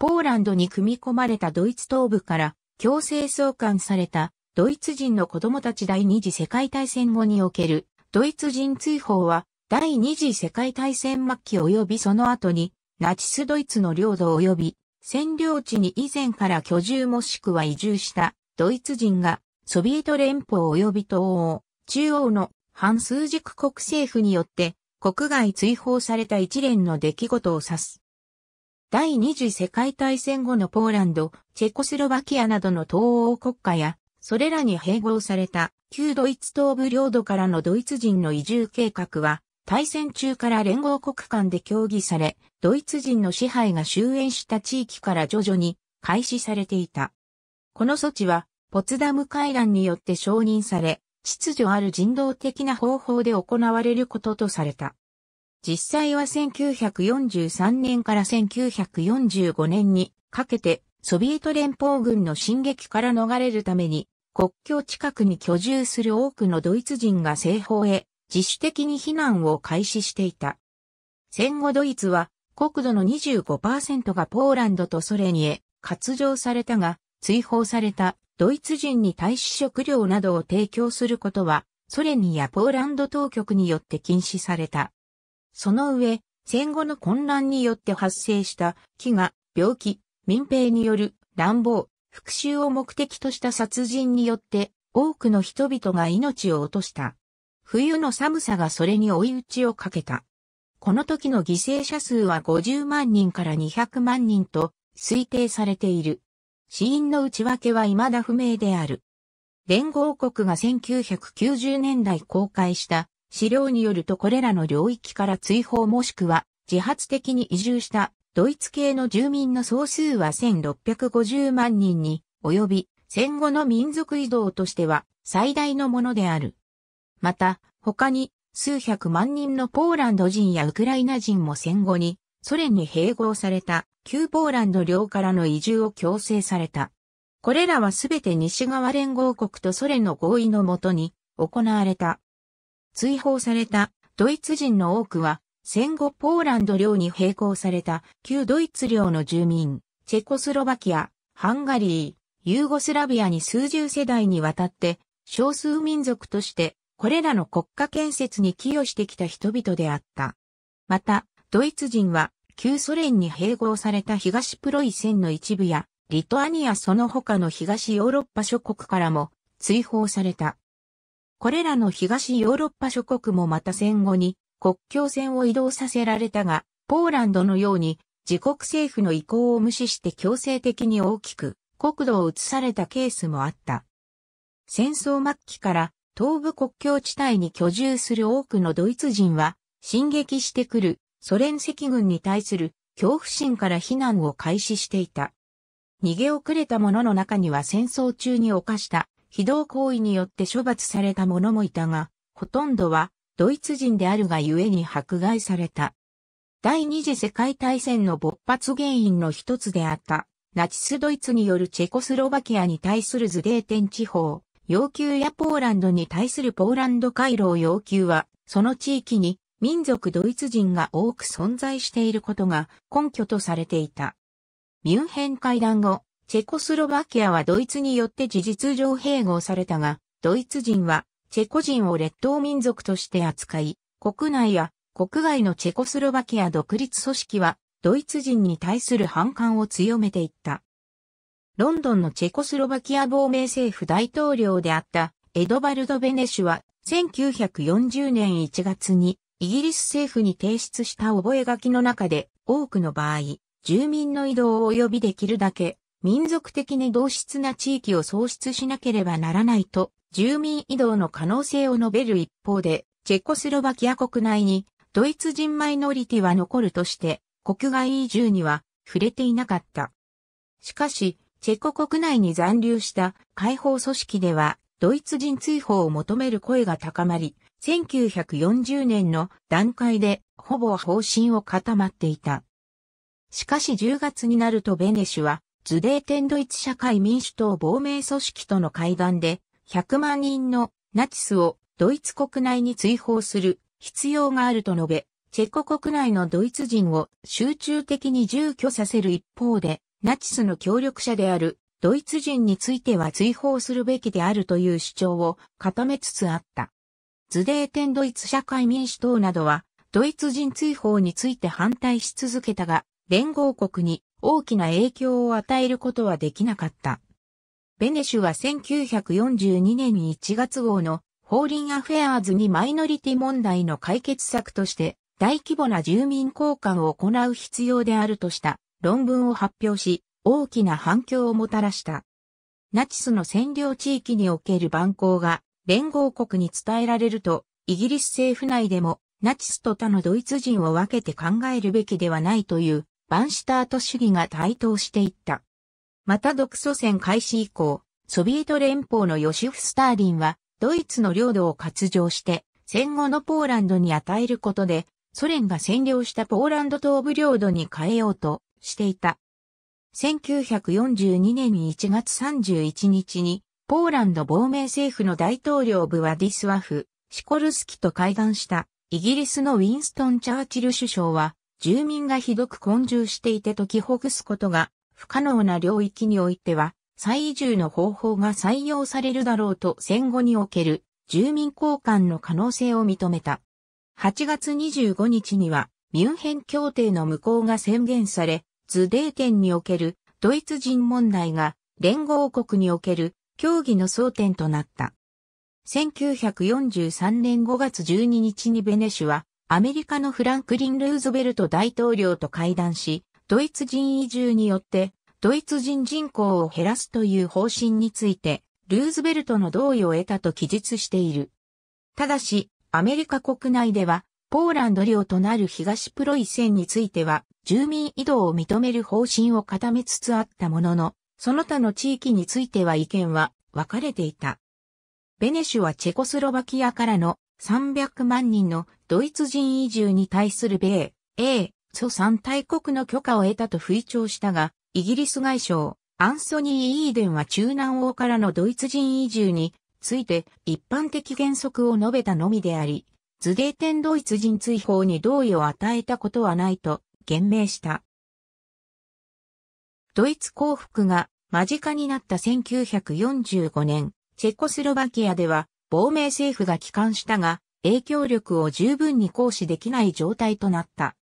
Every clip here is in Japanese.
ポーランドに組み込まれたドイツ東部から強制送還されたドイツ人の子供たち第二次世界大戦後におけるドイツ人追放は第二次世界大戦末期及びその後にナチスドイツの領土及び占領地に以前から居住もしくは移住したドイツ人がソビエト連邦及び東欧、中央の反数軸国政府によって国外追放された一連の出来事を指す。第二次世界大戦後のポーランド、チェコスロバキアなどの東欧国家や、それらに併合された旧ドイツ東部領土からのドイツ人の移住計画は、大戦中から連合国間で協議され、ドイツ人の支配が終焉した地域から徐々に開始されていた。この措置は、ポツダム会談によって承認され、秩序ある人道的な方法で行われることとされた。実際は1943年から1945年にかけてソビエト連邦軍の進撃から逃れるために国境近くに居住する多くのドイツ人が西方へ自主的に避難を開始していた。戦後ドイツは国土の25%がポーランドとソ連へ割譲されたが追放されたドイツ人に対し食料などを提供することはソ連やポーランド当局によって禁止された。その上、戦後の混乱によって発生した飢餓、病気、民兵による乱暴、復讐を目的とした殺人によって多くの人々が命を落とした。冬の寒さがそれに追い打ちをかけた。この時の犠牲者数は50万人から200万人と推定されている。死因の内訳は未だ不明である。連合国が1990年代公開した資料によるとこれらの領域から追放もしくは自発的に移住したドイツ系の住民の総数は1650万人に及び戦後の民族移動としては最大のものである。また他に数百万人のポーランド人やウクライナ人も戦後にソ連に併合された旧ポーランド領からの移住を強制された。これらはすべて西側連合国とソ連の合意のもとに行われた。追放されたドイツ人の多くは、戦後ポーランド領に併合された旧ドイツ領の住民、チェコスロバキア、ハンガリー、ユーゴスラビアに数十世代にわたって少数民族としてこれらの国家建設に寄与してきた人々であった。また、ドイツ人は旧ソ連に併合された東プロイセンの一部やリトアニアその他の東ヨーロッパ諸国からも追放された。これらの東ヨーロッパ諸国もまた戦後に国境線を移動させられたが、ポーランドのように自国政府の意向を無視して強制的に大きく国土を移されたケースもあった。戦争末期から東部国境地帯に居住する多くのドイツ人は進撃してくるソ連赤軍に対する恐怖心から避難を開始していた。逃げ遅れた者の中には戦争中に犯した非道行為によって処罰された者もいたが、ほとんどはドイツ人であるがゆえに迫害された。第二次世界大戦の勃発原因の一つであった、ナチスドイツによるチェコスロバキアに対するズデーテン地方、要求やポーランドに対するポーランド回廊要求は、その地域に民族ドイツ人が多く存在していることが根拠とされていた。ミュンヘン会談後、チェコスロバキアはドイツによって事実上併合されたが、ドイツ人はチェコ人を列島民族として扱い、国内や国外のチェコスロバキア独立組織はドイツ人に対する反感を強めていった。ロンドンのチェコスロバキア亡命政府大統領であったエドバルド・ベネシュは1940年1月にイギリス政府に提出した覚書の中で多くの場合、住民の移動を呼びできるだけ民族的に同質な地域を創出しなければならないと、住民移動の可能性を述べる一方で、チェコスロバキア国内にドイツ人マイノリティは残るとして、国外移住には触れていなかった。しかし、チェコ国内に残留した解放組織では、ドイツ人追放を求める声が高まり、1940年の段階でほぼ方針を固まっていた。しかし10月になるとベネシュはズデーテンドイツ社会民主党亡命組織との会談で、100万人のナチスをドイツ国内に追放する必要があると述べ、チェコ国内のドイツ人を集中的に住居させる一方で、ナチスの協力者であるドイツ人については追放するべきであるという主張を固めつつあった。ズデーテンドイツ社会民主党などは、ドイツ人追放について反対し続けたが、連合国に大きな影響を与えることはできなかった。ベネシュは1942年に1月号の法輪アフェアーズにマイノリティ問題の解決策として大規模な住民交換を行う必要であるとした論文を発表し大きな反響をもたらした。ナチスの占領地域における蛮行が連合国に伝えられるとイギリス政府内でもナチスと他のドイツ人を分けて考えるべきではないというバンシュタート主義が台頭していった。また独ソ戦開始以降、ソビエト連邦のヨシフ・スターリンは、ドイツの領土を割譲して、戦後のポーランドに与えることで、ソ連が占領したポーランド東部領土に変えようとしていた。1942年1月31日に、ポーランド亡命政府の大統領部はディスワフ、シコルスキと会談した、イギリスのウィンストン・チャーチル首相は、住民がひどく混住していて解きほぐすことが不可能な領域においては、再移住の方法が採用されるだろうと戦後における住民交換の可能性を認めた。8月25日には、ミュンヘン協定の無効が宣言され、ズデーテンにおけるドイツ人問題が連合国における協議の争点となった。1943年5月12日にベネシュはアメリカのフランクリン・ルーズベルト大統領と会談し、ドイツ人移住によって、ドイツ人人口を減らすという方針について、ルーズベルトの同意を得たと記述している。ただし、アメリカ国内では、ポーランド領となる東プロイセンについては、住民移動を認める方針を固めつつあったものの、その他の地域については意見は分かれていた。ベネシュはチェコスロバキアからの300万人のドイツ人移住に対する米、英、ソ三大国の許可を得たと吹聴したが、イギリス外相、アンソニー・イーデンは中南欧からのドイツ人移住について一般的原則を述べたのみであり、ズデーテンドイツ人追放に同意を与えたことはないと言明した。ドイツ降伏が間近になった1945年、チェコスロバキアでは亡命政府が帰還したが、影響力を十分に行使できない状態となった。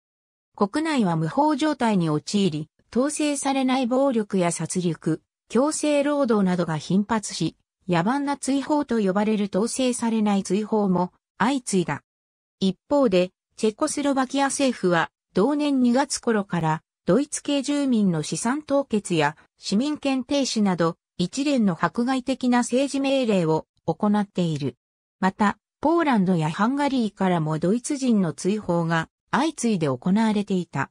国内は無法状態に陥り、統制されない暴力や殺戮、強制労働などが頻発し、野蛮な追放と呼ばれる統制されない追放も相次いだ。一方で、チェコスロバキア政府は同年2月頃からドイツ系住民の資産凍結や市民権停止など一連の迫害的な政治命令を行っている。また、ポーランドやハンガリーからもドイツ人の追放が相次いで行われていた。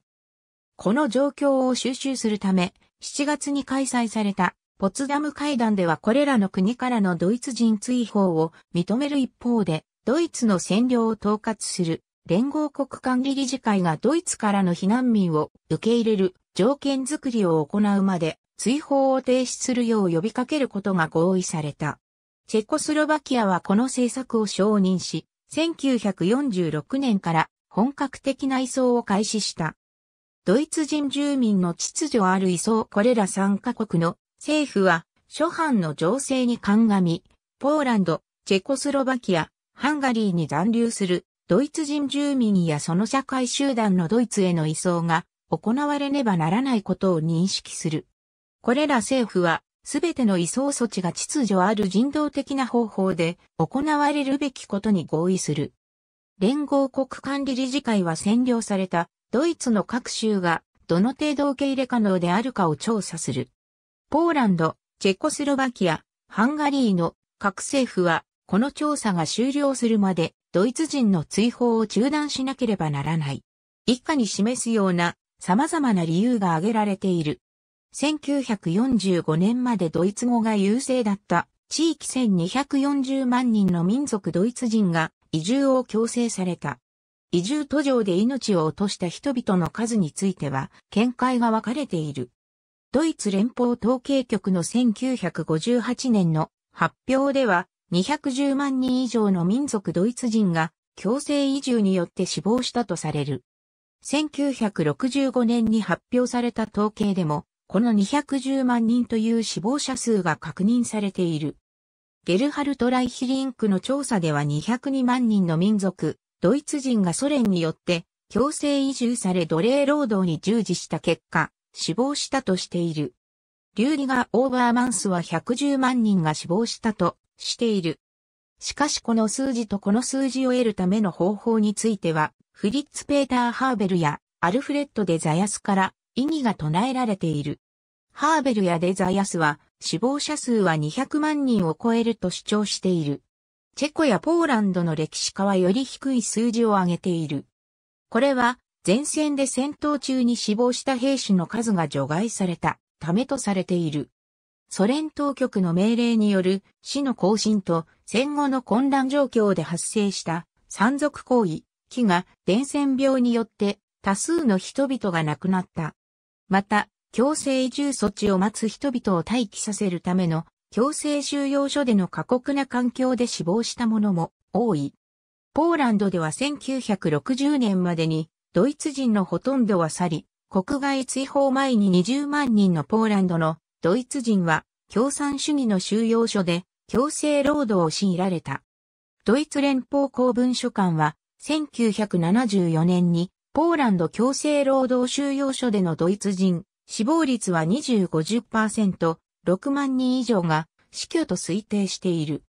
この状況を収集するため、7月に開催されたポツダム会談ではこれらの国からのドイツ人追放を認める一方で、ドイツの占領を統括する連合国管理理事会がドイツからの避難民を受け入れる条件づくりを行うまで追放を停止するよう呼びかけることが合意された。チェコスロバキアはこの政策を承認し、1946年から本格的な移送を開始した。ドイツ人住民の秩序ある移送これら3カ国の政府は諸藩の情勢に鑑み、ポーランド、チェコスロバキア、ハンガリーに残留するドイツ人住民やその社会集団のドイツへの移送が行われねばならないことを認識する。これら政府はすべての移送措置が秩序ある人道的な方法で行われるべきことに合意する。連合国管理理事会は占領されたドイツの各州がどの程度受け入れ可能であるかを調査する。ポーランド、チェコスロバキア、ハンガリーの各政府はこの調査が終了するまでドイツ人の追放を中断しなければならない。以下に示すような様々な理由が挙げられている。1945年までドイツ語が優勢だった地域1240万人の民族ドイツ人が移住を強制された。移住途上で命を落とした人々の数については見解が分かれている。ドイツ連邦統計局の1958年の発表では210万人以上の民族ドイツ人が強制移住によって死亡したとされる。1965年に発表された統計でもこの210万人という死亡者数が確認されている。ゲルハルト・ライヒリンクの調査では202万人の民族、ドイツ人がソ連によって強制移住され奴隷労働に従事した結果、死亡したとしている。リューディガー・オーバーマンスは110万人が死亡したとしている。しかしこの数字とこの数字を得るための方法については、フリッツ・ペーター・ハーベルやアルフレッド・デ・ザヤスから意義が唱えられている。ハーベルやデザイアスは死亡者数は200万人を超えると主張している。チェコやポーランドの歴史家はより低い数字を上げている。これは前線で戦闘中に死亡した兵士の数が除外されたためとされている。ソ連当局の命令による死の更新と戦後の混乱状況で発生した山賊行為、木が伝染病によって多数の人々が亡くなった。また、強制移住措置を待つ人々を待機させるための強制収容所での過酷な環境で死亡した者も多い。ポーランドでは1960年までにドイツ人のほとんどは去り、国外追放前に20万人のポーランドのドイツ人は共産主義の収容所で強制労働を強いられた。ドイツ連邦公文書館は1974年にポーランド強制労働収容所でのドイツ人、死亡率は25%、0 6万人以上が死去と推定している。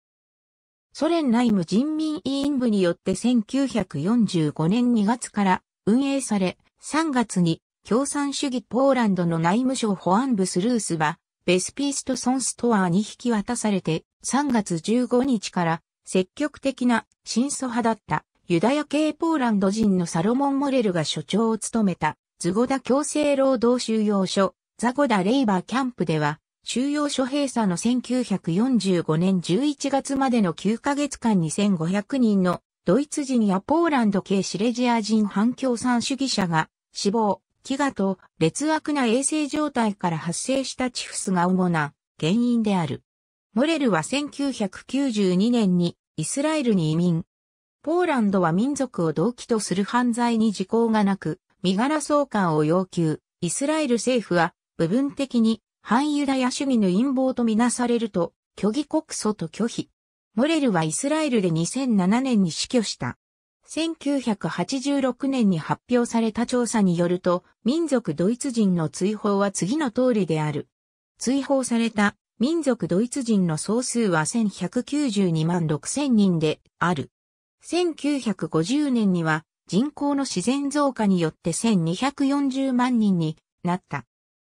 ソ連内務人民委員部によって1945年2月から運営され、3月に共産主義ポーランドの内務省保安部スルースは、ベスピーストソンストアに引き渡されて、3月15日から積極的な真相派だったユダヤ系ポーランド人のサロモン・モレルが所長を務めた、ズゴダ強制労働収容所、ザゴダレイバーキャンプでは、収容所閉鎖の1945年11月までの9ヶ月間に1500人のドイツ人やポーランド系シレジア人反共産主義者が死亡、飢餓と劣悪な衛生状態から発生したチフスが主な原因である。モレルは1992年にイスラエルに移民、ポーランドは民族を動機とする犯罪に時効がなく、身柄送還を要求、イスラエル政府は部分的に反ユダヤ主義の陰謀とみなされると、虚偽告訴と拒否。モレルはイスラエルで2007年に死去した。1986年に発表された調査によると、民族ドイツ人の追放は次の通りである。追放された民族ドイツ人の総数は1192万6000人である。1950年には人口の自然増加によって1240万人になった。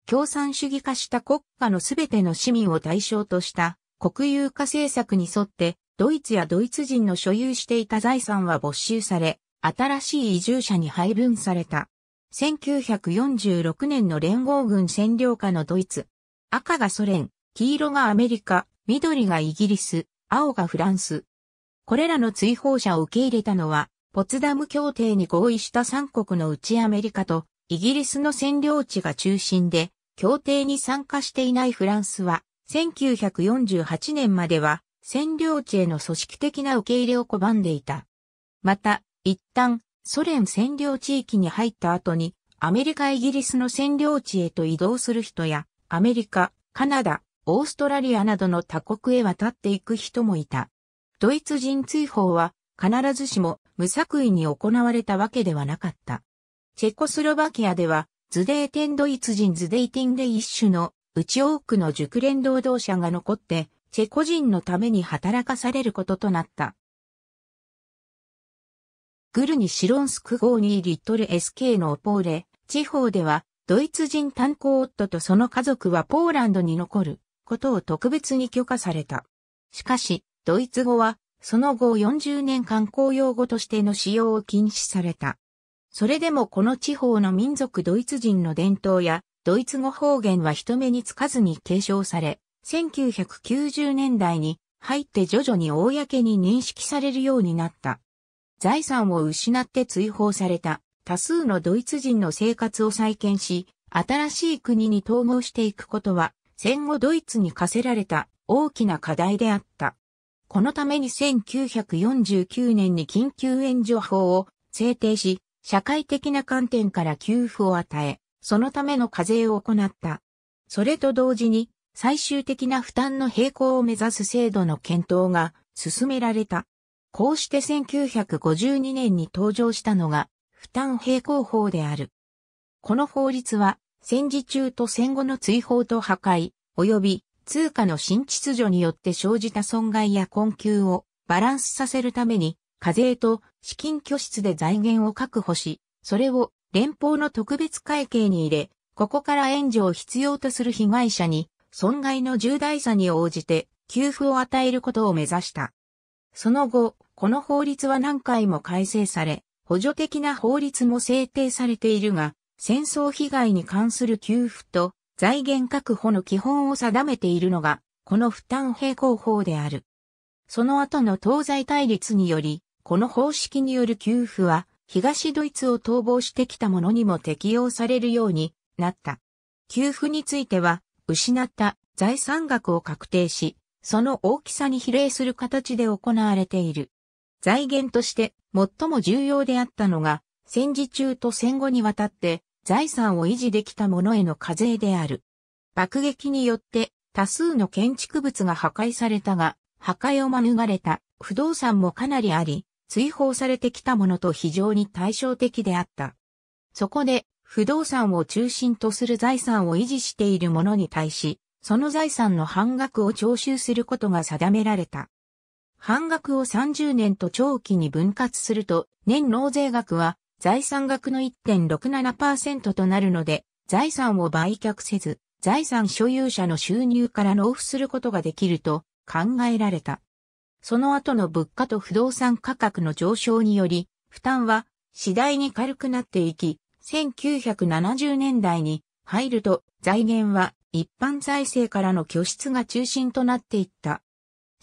共産主義化した国家のすべての市民を対象とした国有化政策に沿ってドイツやドイツ人の所有していた財産は没収され、新しい移住者に配分された。1946年の連合軍占領下のドイツ。赤がソ連、黄色がアメリカ、緑がイギリス、青がフランス。これらの追放者を受け入れたのは、ポツダム協定に合意した3国のうちアメリカとイギリスの占領地が中心で、協定に参加していないフランスは、1948年までは占領地への組織的な受け入れを拒んでいた。また、一旦ソ連占領地域に入った後に、アメリカ・イギリスの占領地へと移動する人や、アメリカ、カナダ、オーストラリアなどの他国へ渡っていく人もいた。ドイツ人追放は必ずしも無作為に行われたわけではなかった。チェコスロバキアではズデーテンドイツ人ズデイティンで一種のうち多くの熟練労働者が残ってチェコ人のために働かされることとなった。グルニシロンスクニー・リットル SK のポーレ、地方ではドイツ人炭鉱夫とその家族はポーランドに残ることを特別に許可された。しかし、ドイツ語は、その後40年間公用語としての使用を禁止された。それでもこの地方の民族ドイツ人の伝統や、ドイツ語方言は人目につかずに継承され、1990年代に入って徐々に公に認識されるようになった。財産を失って追放された多数のドイツ人の生活を再建し、新しい国に統合していくことは、戦後ドイツに課せられた大きな課題であった。このために1949年に緊急援助法を制定し、社会的な観点から給付を与え、そのための課税を行った。それと同時に、最終的な負担の並行を目指す制度の検討が進められた。こうして1952年に登場したのが、負担並行法である。この法律は、戦時中と戦後の追放と破壊、及び通貨の新秩序によって生じた損害や困窮をバランスさせるために、課税と資金拠出で財源を確保し、それを連邦の特別会計に入れ、ここから援助を必要とする被害者に、損害の重大さに応じて、給付を与えることを目指した。その後、この法律は何回も改正され、補助的な法律も制定されているが、戦争被害に関する給付と財源確保の基本を定めているのが、この負担平衡法である。その後の東西対立により、この方式による給付は、東ドイツを逃亡してきた者にも適用されるようになった。給付については、失った財産額を確定し、その大きさに比例する形で行われている。財源として最も重要であったのが、戦時中と戦後にわたって財産を維持できた者への課税である。爆撃によって多数の建築物が破壊されたが、破壊を免れた不動産もかなりあり、追放されてきたものと非常に対照的であった。そこで、不動産を中心とする財産を維持している者に対し、その財産の半額を徴収することが定められた。半額を30年と長期に分割すると、年納税額は財産額の1.67%となるので、財産を売却せず、財産所有者の収入から納付することができると考えられた。その後の物価と不動産価格の上昇により、負担は次第に軽くなっていき、1970年代に入ると財源は一般財政からの拠出が中心となっていった。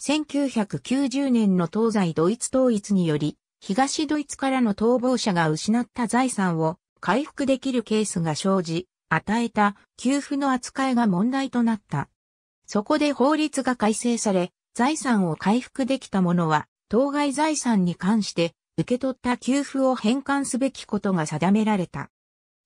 1990年の東西ドイツ統一により、東ドイツからの逃亡者が失った財産を回復できるケースが生じ、与えた給付の扱いが問題となった。そこで法律が改正され、財産を回復できた者は、当該財産に関して受け取った給付を返還すべきことが定められた。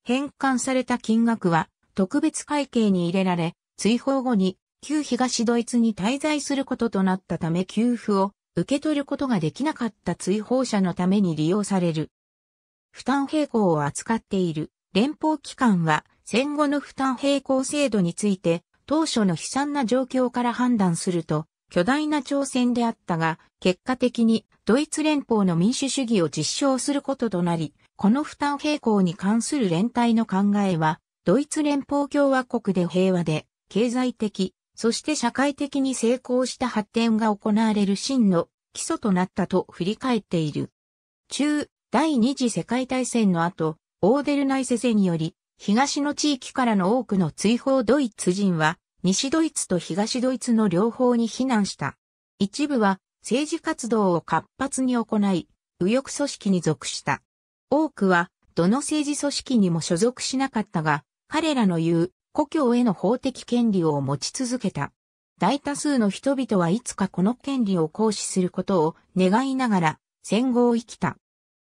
返還された金額は特別会計に入れられ、追放後に旧東ドイツに滞在することとなったため給付を受け取ることができなかった追放者のために利用される。負担並行を扱っている連邦機関は戦後の負担並行制度について当初の悲惨な状況から判断すると巨大な挑戦であったが結果的にドイツ連邦の民主主義を実証することとなりこの負担並行に関する連帯の考えはドイツ連邦共和国で平和で経済的そして社会的に成功した発展が行われる真の基礎となったと振り返っている。中、第二次世界大戦の後、オーデルナイセゼにより、東の地域からの多くの追放ドイツ人は、西ドイツと東ドイツの両方に避難した。一部は政治活動を活発に行い、右翼組織に属した。多くは、どの政治組織にも所属しなかったが、彼らの言う故郷への法的権利を持ち続けた。大多数の人々はいつかこの権利を行使することを願いながら戦後を生きた。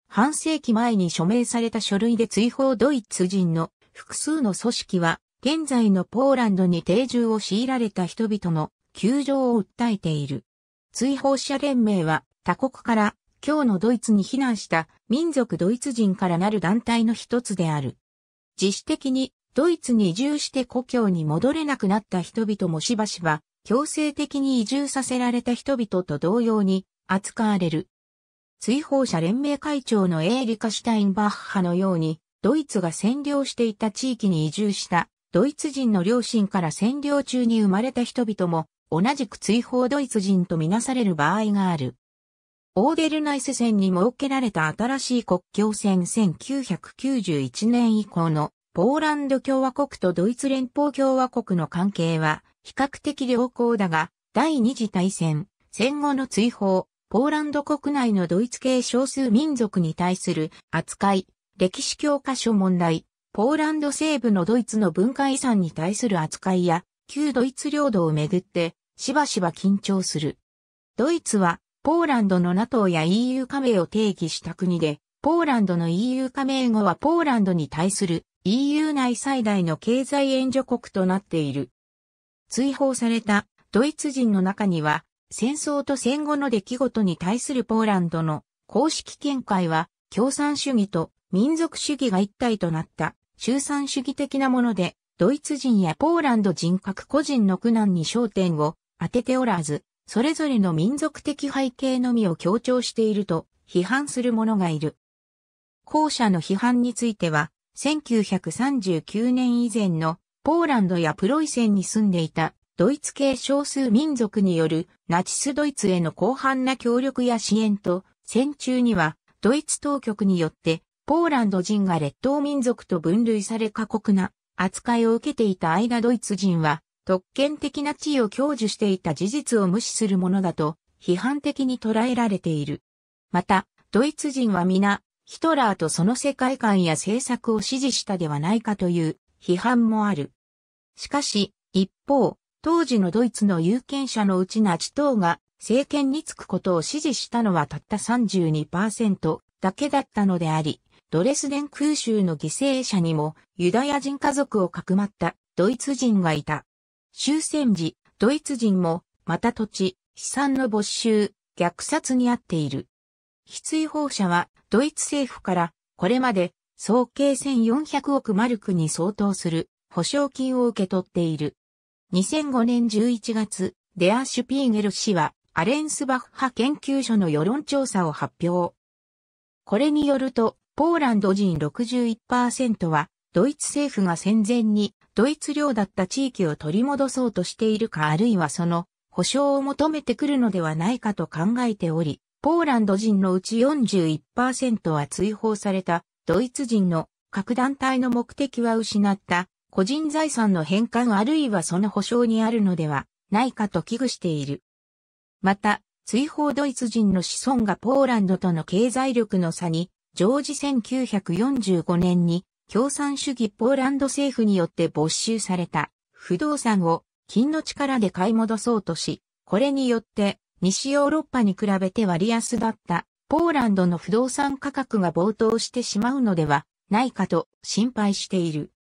半世紀前に署名された書類で追放ドイツ人の複数の組織は現在のポーランドに定住を強いられた人々の窮状を訴えている。追放者連盟は他国から今日のドイツに避難した民族ドイツ人からなる団体の一つである。自主的にドイツに移住して故郷に戻れなくなった人々もしばしば、強制的に移住させられた人々と同様に扱われる。追放者連盟会長のエーリカ・シュタインバッハのように、ドイツが占領していた地域に移住した、ドイツ人の両親から占領中に生まれた人々も、同じく追放ドイツ人とみなされる場合がある。オーデルナイス戦に設けられた新しい国境線1991年以降のポーランド共和国とドイツ連邦共和国の関係は比較的良好だが、第二次大戦、戦後の追放、ポーランド国内のドイツ系少数民族に対する扱い、歴史教科書問題、ポーランド西部のドイツの文化遺産に対する扱いや、旧ドイツ領土をめぐって、しばしば緊張する。ドイツは、ポーランドの NATO や EU 加盟を定義した国で、ポーランドの EU 加盟後はポーランドに対する EU 内最大の経済援助国となっている。追放されたドイツ人の中には、戦争と戦後の出来事に対するポーランドの公式見解は、共産主義と民族主義が一体となった、中産主義的なもので、ドイツ人やポーランド人格個人の苦難に焦点を当てておらず、それぞれの民族的背景のみを強調していると批判する者がいる。後者の批判については、1939年以前のポーランドやプロイセンに住んでいたドイツ系少数民族によるナチスドイツへの広範な協力や支援と戦中にはドイツ当局によってポーランド人が劣等民族と分類され過酷な扱いを受けていた間ドイツ人は特権的な地位を享受していた事実を無視するものだと批判的に捉えられている。また、ドイツ人は皆ヒトラーとその世界観や政策を支持したではないかという批判もある。しかし、一方、当時のドイツの有権者のうちナチ党が政権につくことを支持したのはたった32%だけだったのであり、ドレスデン空襲の犠牲者にもユダヤ人家族をかくまったドイツ人がいた。終戦時、ドイツ人もまた土地、資産の没収、虐殺にあっている。非追放射はドイツ政府から、これまで総計1400億マルクに相当する保証金を受け取っている。2005年11月、デア・シュピーゲル氏は、アレンスバッハ研究所の世論調査を発表。これによると、ポーランド人61%は、ドイツ政府が戦前にドイツ領だった地域を取り戻そうとしているかあるいはその保証を求めてくるのではないかと考えており、ポーランド人のうち41%は追放されたドイツ人の各団体の目的は失った個人財産の返還あるいはその保障にあるのではないかと危惧している。また、追放ドイツ人の子孫がポーランドとの経済力の差に、常時1945年に共産主義ポーランド政府によって没収された不動産を金の力で買い戻そうとし、これによって西ヨーロッパに比べて割安だったポーランドの不動産価格が暴騰してしまうのではないかと心配している。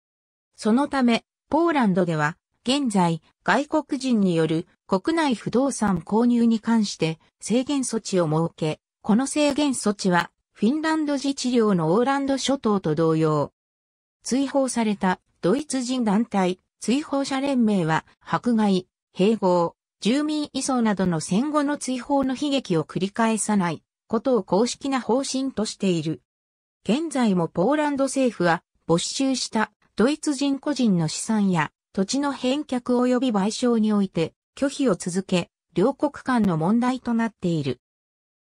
そのため、ポーランドでは現在外国人による国内不動産購入に関して制限措置を設け、この制限措置はフィンランド自治領のオーランド諸島と同様。追放されたドイツ人団体追放者連盟は迫害、併合、住民移送などの戦後の追放の悲劇を繰り返さないことを公式な方針としている。現在もポーランド政府は没収したドイツ人個人の資産や土地の返却及び賠償において拒否を続け、両国間の問題となっている。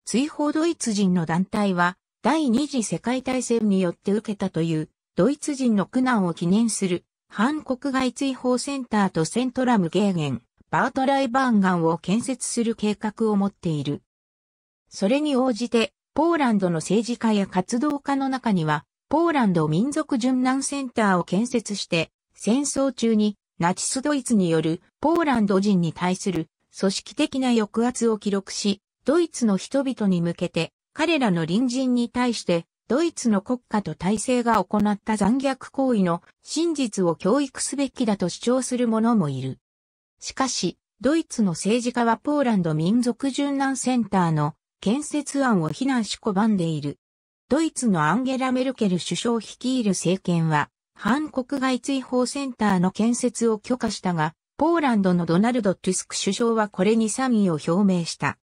追放ドイツ人の団体は第二次世界大戦によって受けたというドイツ人の苦難を記念する反国外追放センターとセントラムゲーゲンバートライバーンガンを建設する計画を持っている。それに応じて、ポーランドの政治家や活動家の中には、ポーランド民族殉難センターを建設して、戦争中にナチスドイツによるポーランド人に対する組織的な抑圧を記録し、ドイツの人々に向けて彼らの隣人に対してドイツの国家と体制が行った残虐行為の真実を教育すべきだと主張する者もいる。しかし、ドイツの政治家はポーランド民族柔軟センターの建設案を非難し拒んでいる。ドイツのアンゲラ・メルケル首相率いる政権は、反国外追放センターの建設を許可したが、ポーランドのドナルド・トゥスク首相はこれに賛意を表明した。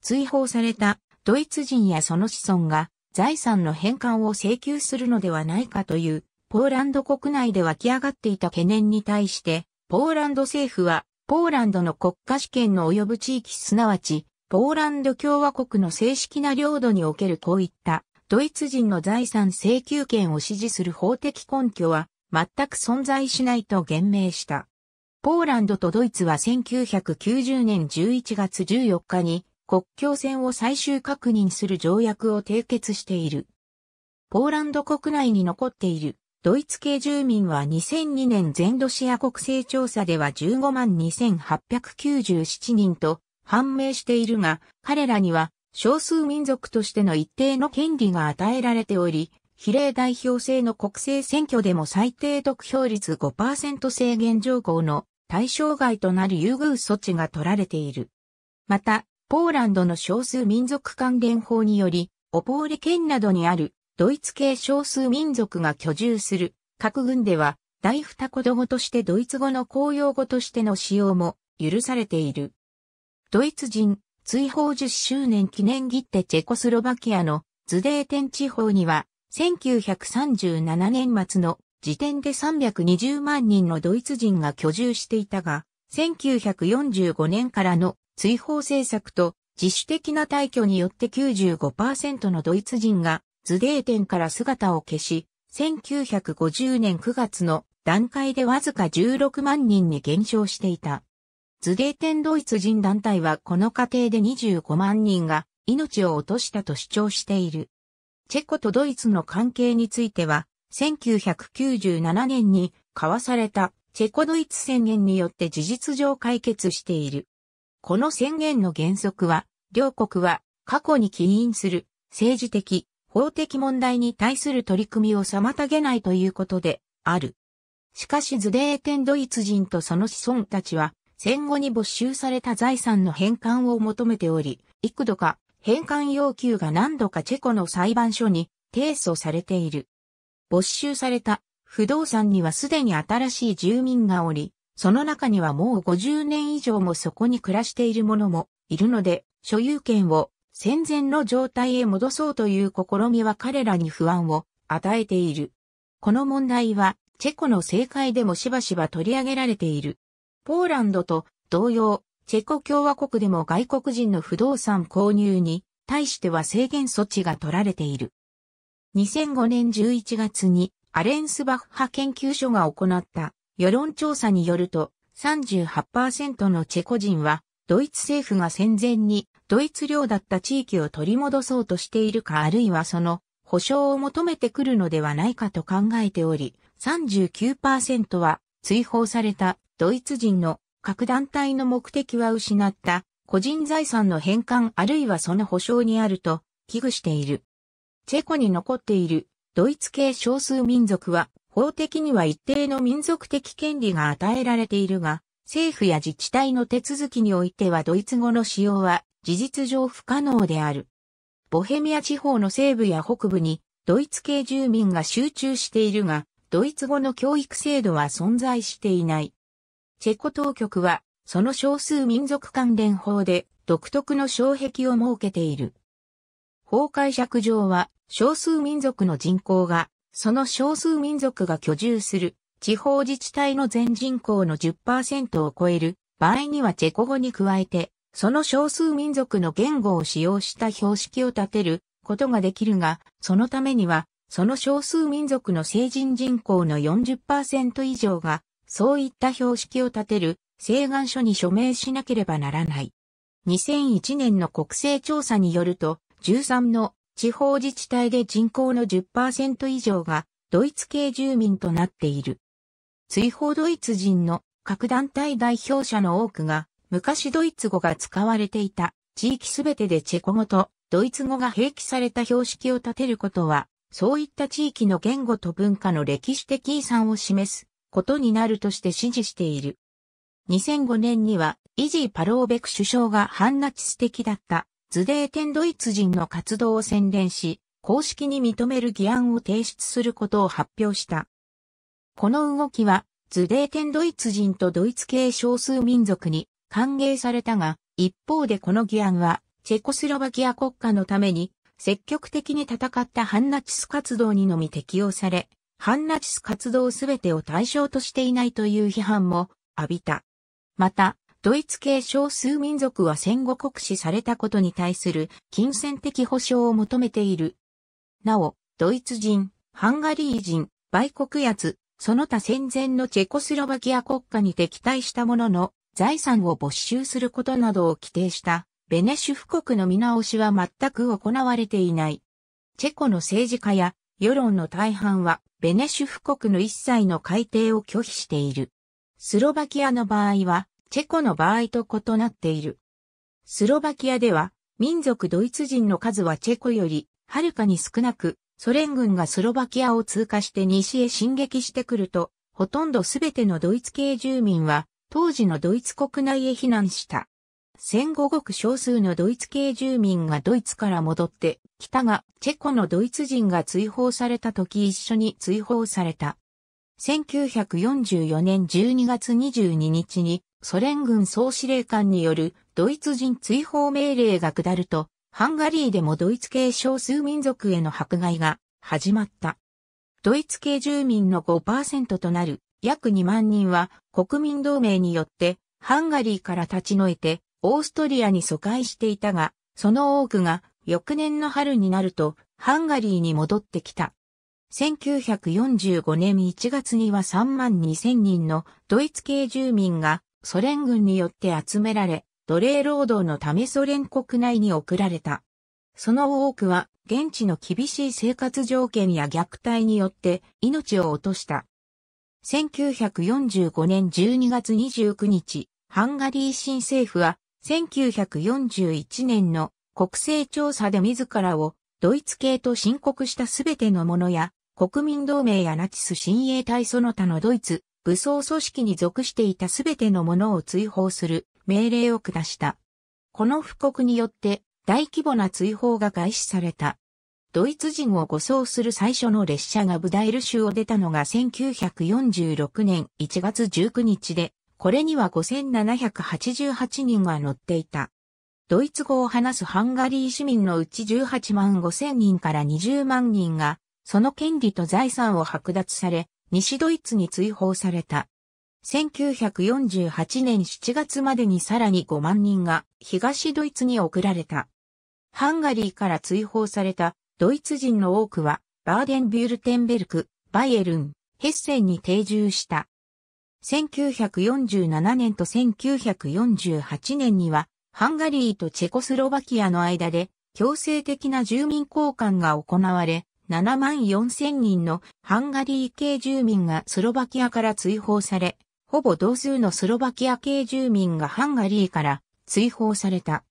追放されたドイツ人やその子孫が財産の返還を請求するのではないかというポーランド国内で湧き上がっていた懸念に対して、ポーランド政府は、ポーランドの国家主権の及ぶ地域すなわち、ポーランド共和国の正式な領土におけるこういったドイツ人の財産請求権を支持する法的根拠は全く存在しないと言明した。ポーランドとドイツは1990年11月14日に国境線を最終確認する条約を締結している。ポーランド国内に残っているドイツ系住民は2002年全ロシア国勢調査では15万2897人と判明しているが、彼らには少数民族としての一定の権利が与えられており、比例代表制の国政選挙でも最低得票率5%制限条項の対象外となる優遇措置が取られている。また、ポーランドの少数民族関連法により、オポーレ県などにあるドイツ系少数民族が居住する各軍では、大二言語としてドイツ語の公用語としての使用も許されている。ドイツ人追放10周年記念切手チェコスロバキアのズデーテン地方には1937年末の時点で320万人のドイツ人が居住していたが、1945年からの追放政策と自主的な退去によって95%のドイツ人が図デーンから姿を消し、1950年9月の段階でわずか16万人に減少していた。図デーテンドイツ人団体はこの過程で25万人が命を落としたと主張している。チェコとドイツの関係については、1997年に交わされたチェコドイツ宣言によって事実上解決している。この宣言の原則は、両国は過去に起因する政治的、法的問題に対する取り組みを妨げないということである。しかしズデーテンドイツ人とその子孫たちは戦後に没収された財産の返還を求めており、幾度か返還要求が何度かチェコの裁判所に提訴されている。没収された不動産にはすでに新しい住民がおり、その中にはもう50年以上もそこに暮らしている者もいるので、所有権を戦前の状態へ戻そうという試みは彼らに不安を与えている。この問題は、チェコの政界でもしばしば取り上げられている。ポーランドと同様、チェコ共和国でも外国人の不動産購入に対しては制限措置が取られている。2005年11月にアレンスバッハ研究所が行った世論調査によると38%のチェコ人はドイツ政府が戦前にドイツ領だった地域を取り戻そうとしているかあるいはその保証を求めてくるのではないかと考えており、39%は追放されたドイツ人の各団体の目的は失った個人財産の返還あるいはその保証にあると危惧している。チェコに残っているドイツ系少数民族は法的には一定の民族的権利が与えられているが、政府や自治体の手続きにおいてはドイツ語の使用は事実上不可能である。ボヘミア地方の西部や北部にドイツ系住民が集中しているが、ドイツ語の教育制度は存在していない。チェコ当局は、その少数民族関連法で独特の障壁を設けている。法解釈上は、少数民族の人口が、その少数民族が居住する地方自治体の全人口の10%を超える場合にはチェコ語に加えてその少数民族の言語を使用した標識を立てることができるが、そのためには、その少数民族の成人人口の40%以上が、そういった標識を立てる請願書に署名しなければならない。2001年の国勢調査によると、13の地方自治体で人口の10%以上がドイツ系住民となっている。追放ドイツ人の各団体代表者の多くが昔ドイツ語が使われていた地域すべてでチェコ語とドイツ語が併記された標識を立てることは、そういった地域の言語と文化の歴史的遺産を示すことになるとして支持している。2005年には、イジー・パローベク首相が反ナチス的だったズデーテンドイツ人の活動を宣伝し、公式に認める議案を提出することを発表した。この動きは、ズデーテンドイツ人とドイツ系少数民族に歓迎されたが、一方でこの議案は、チェコスロバキア国家のために、積極的に戦った反ナチス活動にのみ適用され、反ナチス活動すべてを対象としていないという批判も浴びた。また、ドイツ系少数民族は戦後国史されたことに対する金銭的保障を求めている。なお、ドイツ人、ハンガリー人、売国奴、その他戦前のチェコスロバキア国家に敵対したものの、財産を没収することなどを規定したベネシュ布国の見直しは全く行われていない。チェコの政治家や世論の大半はベネシュ布国の一切の改定を拒否している。スロバキアの場合はチェコの場合と異なっている。スロバキアでは民族ドイツ人の数はチェコよりはるかに少なく、ソ連軍がスロバキアを通過して西へ進撃してくると、ほとんどすべてのドイツ系住民は当時のドイツ国内へ避難した。戦後ごく少数のドイツ系住民がドイツから戻って北が、チェコのドイツ人が追放された時一緒に追放された。1944年12月22日にソ連軍総司令官によるドイツ人追放命令が下ると、ハンガリーでもドイツ系少数民族への迫害が始まった。ドイツ系住民の5%となる約2万人は国民同盟によってハンガリーから立ち退いてオーストリアに疎開していたが、その多くが翌年の春になるとハンガリーに戻ってきた。1945年1月には3万2000人のドイツ系住民がソ連軍によって集められ、奴隷労働のためソ連国内に送られた。その多くは現地の厳しい生活条件や虐待によって命を落とした。1945年12月29日、ハンガリー新政府は、1941年の国勢調査で自らをドイツ系と申告したすべてのものや、国民同盟やナチス親衛隊その他のドイツ、武装組織に属していたすべてのものを追放する命令を下した。この布告によって大規模な追放が開始された。ドイツ人を護送する最初の列車がブダイル州を出たのが1946年1月19日で、これには5788人が乗っていた。ドイツ語を話すハンガリー市民のうち18万5千人から20万人が、その権利と財産を剥奪され、西ドイツに追放された。1948年7月までにさらに5万人が東ドイツに送られた。ハンガリーから追放されたドイツ人の多くは、バーデンビュルテンベルク、バイエルン、ヘッセンに定住した。1947年と1948年には、ハンガリーとチェコスロバキアの間で強制的な住民交換が行われ、7万4千人のハンガリー系住民がスロバキアから追放され、ほぼ同数のスロバキア系住民がハンガリーから追放された。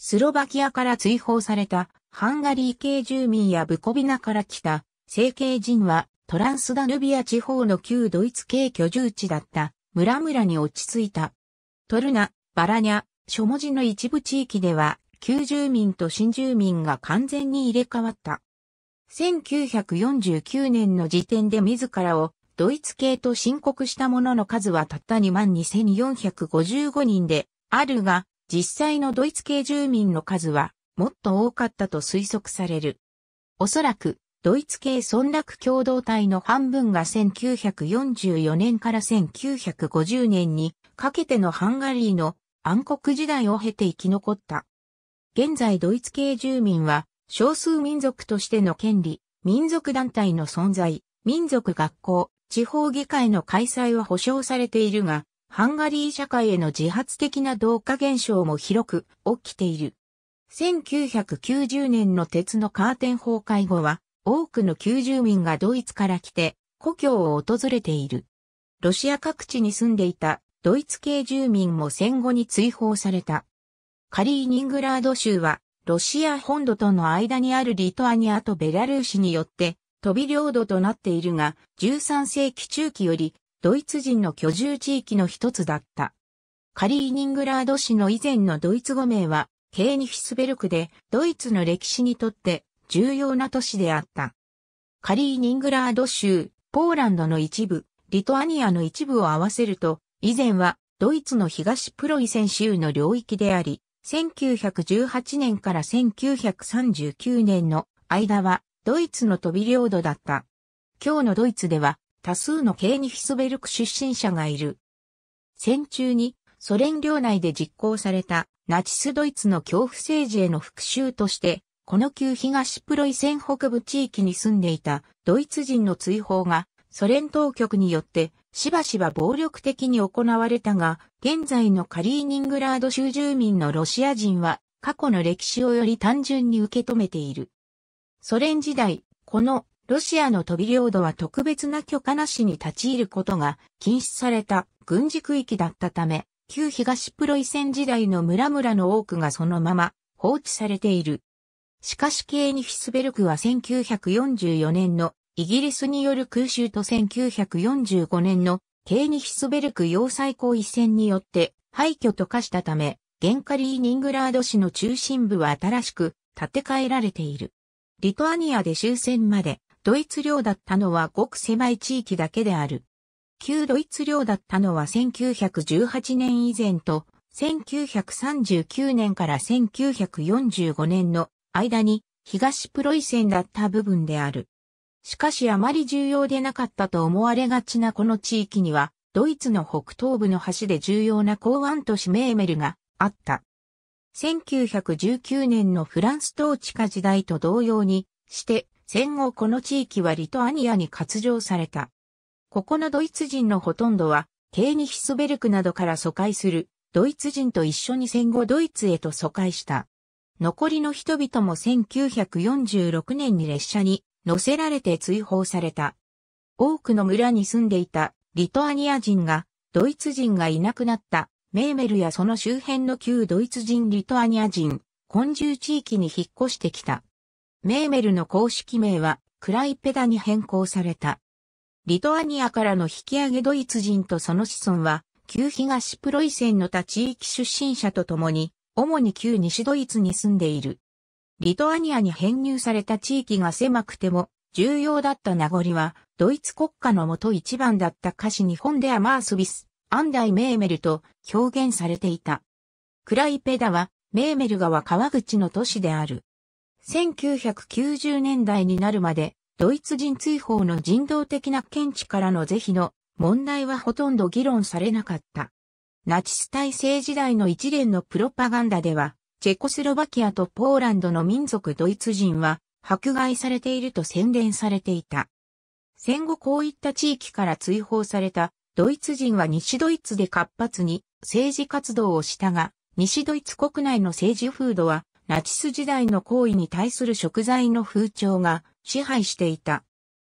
スロバキアから追放されたハンガリー系住民やブコビナから来た成系人はトランスダヌビア地方の旧ドイツ系居住地だった村々に落ち着いた。トルナ、バラニャ、諸文字の一部地域では旧住民と新住民が完全に入れ替わった。1949年の時点で自らをドイツ系と申告した者の数はたった2万2455人であるが、実際のドイツ系住民の数はもっと多かったと推測される。おそらく、ドイツ系村落共同体の半分が1944年から1950年にかけてのハンガリーの暗黒時代を経て生き残った。現在ドイツ系住民は少数民族としての権利、民族団体の存在、民族学校、地方議会の開催は保障されているが、ハンガリー社会への自発的な同化現象も広く起きている。1990年の鉄のカーテン崩壊後は、多くの旧住民がドイツから来て、故郷を訪れている。ロシア各地に住んでいたドイツ系住民も戦後に追放された。カリーニングラード州は、ロシア本土との間にあるリトアニアとベラルーシによって、飛び領土となっているが、13世紀中期よりドイツ人の居住地域の一つだった。カリーニングラード市の以前のドイツ語名は、ケーニヒスベルクで、ドイツの歴史にとって重要な都市であった。カリーニングラード州、ポーランドの一部、リトアニアの一部を合わせると、以前はドイツの東プロイセン州の領域であり、1918年から1939年の間はドイツの飛び領土だった。今日のドイツでは多数のケーニヒスベルク出身者がいる。戦中にソ連領内で実行されたナチスドイツの恐怖政治への復讐として、この旧東プロイセン北部地域に住んでいたドイツ人の追放がソ連当局によってしばしば暴力的に行われたが、現在のカリーニングラード州住民のロシア人は過去の歴史をより単純に受け止めている。ソ連時代、このロシアの飛び領土は特別な許可なしに立ち入ることが禁止された軍事区域だったため、旧東プロイセン時代の村々の多くがそのまま放置されている。しかしケーニヒスベルクは1944年のイギリスによる空襲と1945年のケーニヒスベルク要塞行為戦によって廃墟と化したため、ゲンカリーニングラード市の中心部は新しく建て替えられている。リトアニアで終戦までドイツ領だったのはごく狭い地域だけである。旧ドイツ領だったのは1918年以前と、1939年から1945年の間に東プロイセンだった部分である。しかしあまり重要でなかったと思われがちなこの地域には、ドイツの北東部の橋で重要な港湾都市メーメルがあった。1919年のフランス統治下時代と同様にして、戦後この地域はリトアニアに割譲された。ここのドイツ人のほとんどは、ケーニヒスベルクなどから疎開する、ドイツ人と一緒に戦後ドイツへと疎開した。残りの人々も1946年に列車に乗せられて追放された。多くの村に住んでいたリトアニア人が、ドイツ人がいなくなったメーメルやその周辺の旧ドイツ人リトアニア人、昆虫地域に引っ越してきた。メーメルの公式名はクライペダに変更された。リトアニアからの引き上げドイツ人とその子孫は、旧東プロイセンの他地域出身者と共に、主に旧西ドイツに住んでいる。リトアニアに編入された地域が狭くても、重要だった名残は、ドイツ国家のもと一番だった歌詞日本ではマースビス、アンダイ・メーメルと表現されていた。クライペダは、メーメル川川口の都市である。1990年代になるまで、ドイツ人追放の人道的な見地からの是非の問題はほとんど議論されなかった。ナチス体制時代の一連のプロパガンダでは、チェコスロバキアとポーランドの民族ドイツ人は迫害されていると宣伝されていた。戦後こういった地域から追放されたドイツ人は西ドイツで活発に政治活動をしたが、西ドイツ国内の政治風土はナチス時代の行為に対する贖罪の風潮が支配していた。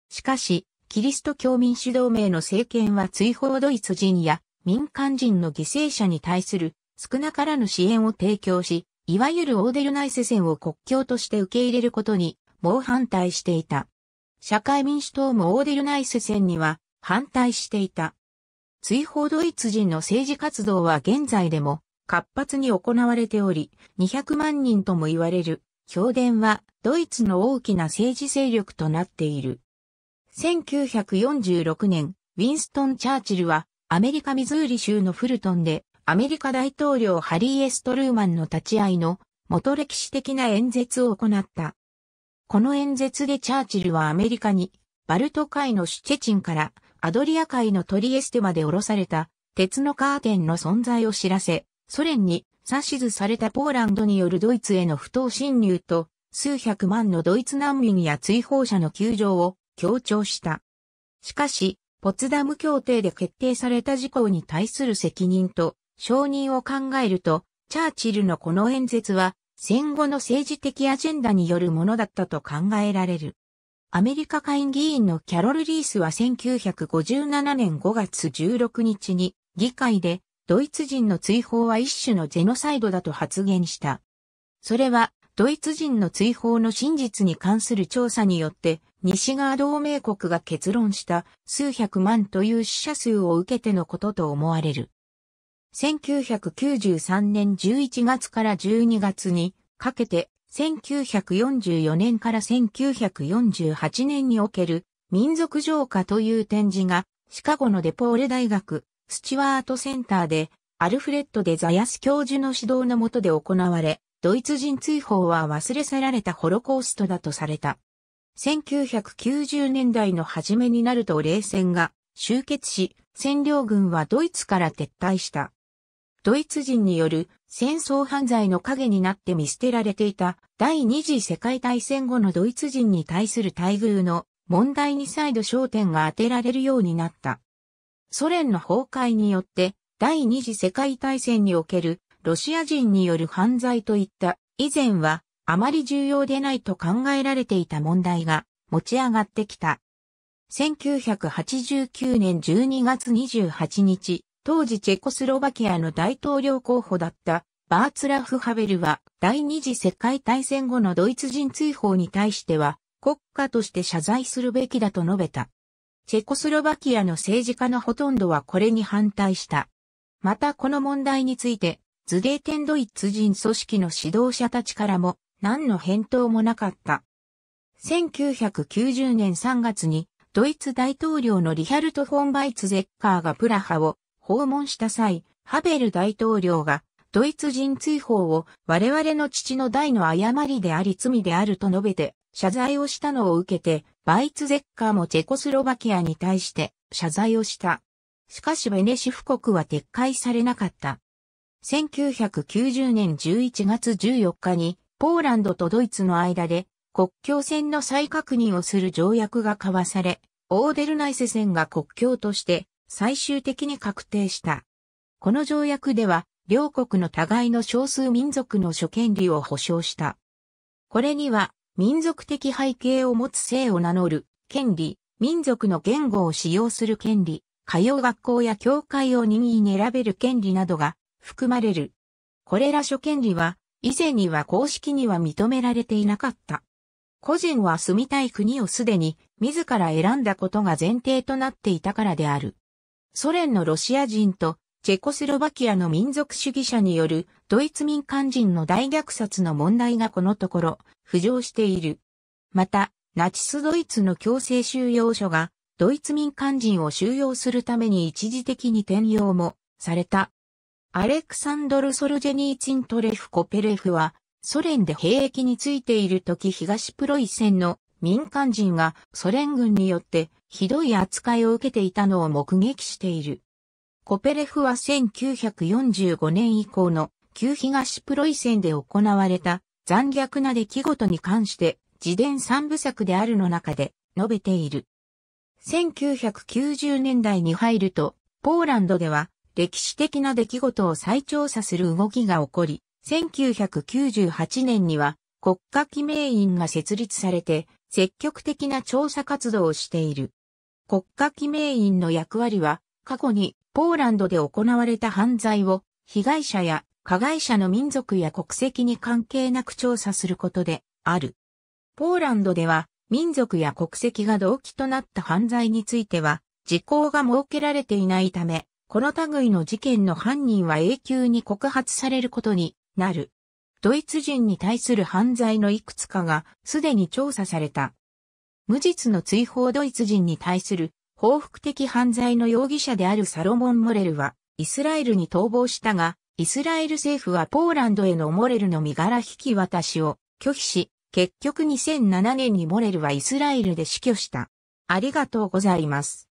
しかし、キリスト教民主同盟の政権は追放ドイツ人や民間人の犠牲者に対する少なからぬ支援を提供し、いわゆるオーデルナイセンを国境として受け入れることに猛反対していた。社会民主党もオーデルナイセンには反対していた。追放ドイツ人の政治活動は現在でも活発に行われており、200万人とも言われる、評伝はドイツの大きな政治勢力となっている。1946年、ウィンストン・チャーチルはアメリカ・ミズーリ州のフルトンでアメリカ大統領ハリー・エストルーマンの立ち会いの元歴史的な演説を行った。この演説でチャーチルはアメリカにバルト海のシュチェチンからアドリア海のトリエステまで降ろされた鉄のカーテンの存在を知らせ、ソ連に指図されたポーランドによるドイツへの不当侵入と、数百万のドイツ難民や追放者の救助を強調した。しかし、ポツダム協定で決定された事項に対する責任と承認を考えると、チャーチルのこの演説は戦後の政治的アジェンダによるものだったと考えられる。アメリカ下院議員のキャロル・リースは1957年5月16日に議会でドイツ人の追放は一種のジェノサイドだと発言した。それは、ドイツ人の追放の真実に関する調査によって、西側同盟国が結論した数百万という死者数を受けてのことと思われる。1993年11月から12月にかけて、1944年から1948年における民族浄化という展示がシカゴのデポーレ大学スチュワートセンターで、アルフレッド・デザヤス教授の指導のもとで行われ、ドイツ人追放は忘れ去られたホロコーストだとされた。1990年代の初めになると冷戦が終結し、占領軍はドイツから撤退した。ドイツ人による戦争犯罪の影になって見捨てられていた第二次世界大戦後のドイツ人に対する待遇の問題に再度焦点が当てられるようになった。ソ連の崩壊によって第二次世界大戦におけるロシア人による犯罪といった以前はあまり重要でないと考えられていた問題が持ち上がってきた。1989年12月28日、当時チェコスロバキアの大統領候補だったバーツラフ・ハベルは第二次世界大戦後のドイツ人追放に対しては国家として謝罪するべきだと述べた。チェコスロバキアの政治家のほとんどはこれに反対した。またこの問題について、ズデーテンドイツ人組織の指導者たちからも何の返答もなかった。1990年3月にドイツ大統領のリヒャルト・フォン・バイツゼッカーがプラハを訪問した際、ハベル大統領がドイツ人追放を我々の父の代の誤りであり罪であると述べて謝罪をしたのを受けてバイツゼッカーもチェコスロバキアに対して謝罪をした。しかしベネシフ国は撤回されなかった。1990年11月14日にポーランドとドイツの間で国境線の再確認をする条約が交わされ、オーデルナイセ線が国境として最終的に確定した。この条約では両国の互いの少数民族の諸権利を保障した。これには民族的背景を持つ性を名乗る権利、民族の言語を使用する権利、通う学校や教会を任意に選べる権利などが含まれる。これら諸権利は、以前には公式には認められていなかった。個人は住みたい国をすでに自ら選んだことが前提となっていたからである。ソ連のロシア人とチェコスロバキアの民族主義者によるドイツ民間人の大虐殺の問題がこのところ浮上している。また、ナチスドイツの強制収容所が、ドイツ民間人を収容するために一時的に転用もされた。アレクサンドル・ソルジェニーチントレフ・コペレフは、ソ連で兵役についている時東プロイセンの民間人がソ連軍によってひどい扱いを受けていたのを目撃している。コペレフは1945年以降の旧東プロイセンで行われた残虐な出来事に関して、自伝三部作であるの中で述べている。1990年代に入ると、ポーランドでは歴史的な出来事を再調査する動きが起こり、1998年には国家記名院が設立されて積極的な調査活動をしている。国家記名院の役割は過去にポーランドで行われた犯罪を被害者や加害者の民族や国籍に関係なく調査することである。ポーランドでは民族や国籍が動機となった犯罪については時効が設けられていないため、この類の事件の犯人は永久に告発されることになる。ドイツ人に対する犯罪のいくつかがすでに調査された。無実の追放ドイツ人に対する報復的犯罪の容疑者であるサロモン・モレルはイスラエルに逃亡したがイスラエル政府はポーランドへのモレルの身柄引き渡しを拒否し、結局2007年にモレルはイスラエルで死去した。ありがとうございます。